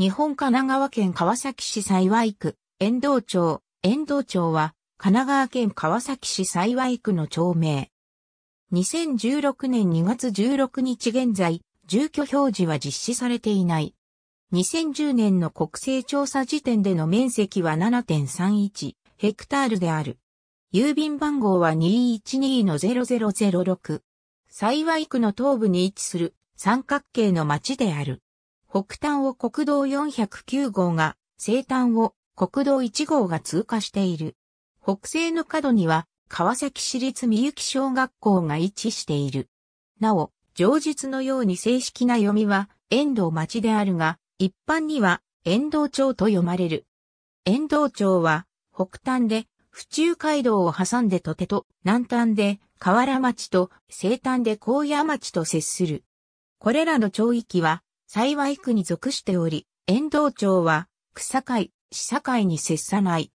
日本神奈川県川崎市幸区、遠藤町、遠藤町は、神奈川県川崎市幸区の町名。2016年2月16日現在、住居表示は実施されていない。2010年の国勢調査時点での面積は7.31ヘクタールである。郵便番号は212 0006。幸区の東部に位置する三角形の町である。北端を国道409号が、西端を国道1号が通過している。北西の角には、川崎市立三幸小学校が位置している。なお、上述のように正式な読みは、遠藤町であるが、一般には、遠藤町と読まれる。遠藤町は、北端で、府中街道を挟んでとてと、南端で、河原町と、西端で高野町と接する。これらの町域は、幸い区に属しており、遠藤町は、草会、市境に接さない。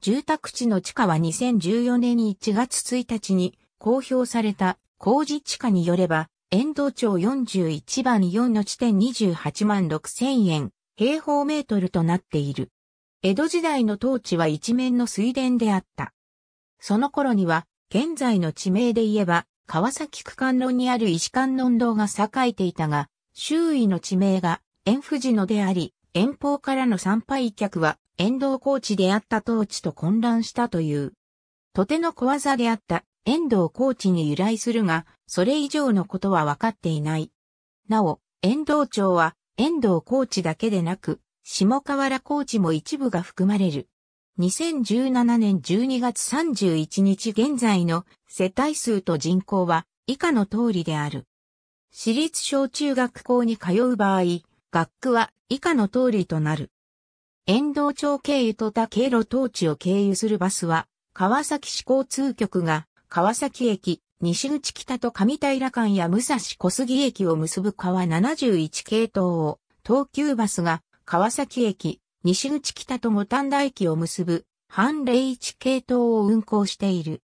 住宅地の地下は2014年1月1日に公表された工事地下によれば、遠藤町41番4の地点28万6千円、平方メートルとなっている。江戸時代の当地は一面の水田であった。その頃には、現在の地名で言えば、川崎区観論にある石観論堂が栄えていたが、周囲の地名が遠富士野であり、遠方からの参拝客は遠藤高地であった当地と混乱したという。とての小技であった遠藤高地に由来するが、それ以上のことは分かっていない。なお、遠藤町は遠藤高地だけでなく、下河原高地も一部が含まれる。2017年12月31日現在の世帯数と人口は以下の通りである。私立小中学校に通う場合、学区は以下の通りとなる。沿道町経由と他経路当地を経由するバスは、川崎市交通局が、川崎駅、西口北と上平間や武蔵小杉駅を結ぶ川71系統を、東急バスが、川崎駅、西口北と五反田駅を結ぶ、半0一系統を運行している。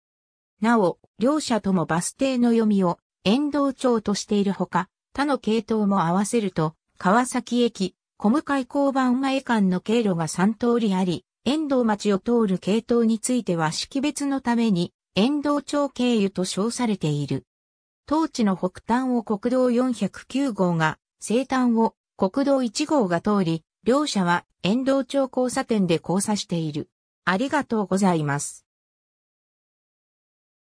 なお、両者ともバス停の読みを、遠藤町としているほか、他の系統も合わせると、川崎駅、小向交番前間の経路が3通りあり、遠藤町を通る系統については識別のために、遠藤町経由と称されている。当地の北端を国道409号が、西端を国道1号が通り、両者は遠藤町交差点で交差している。ありがとうございます。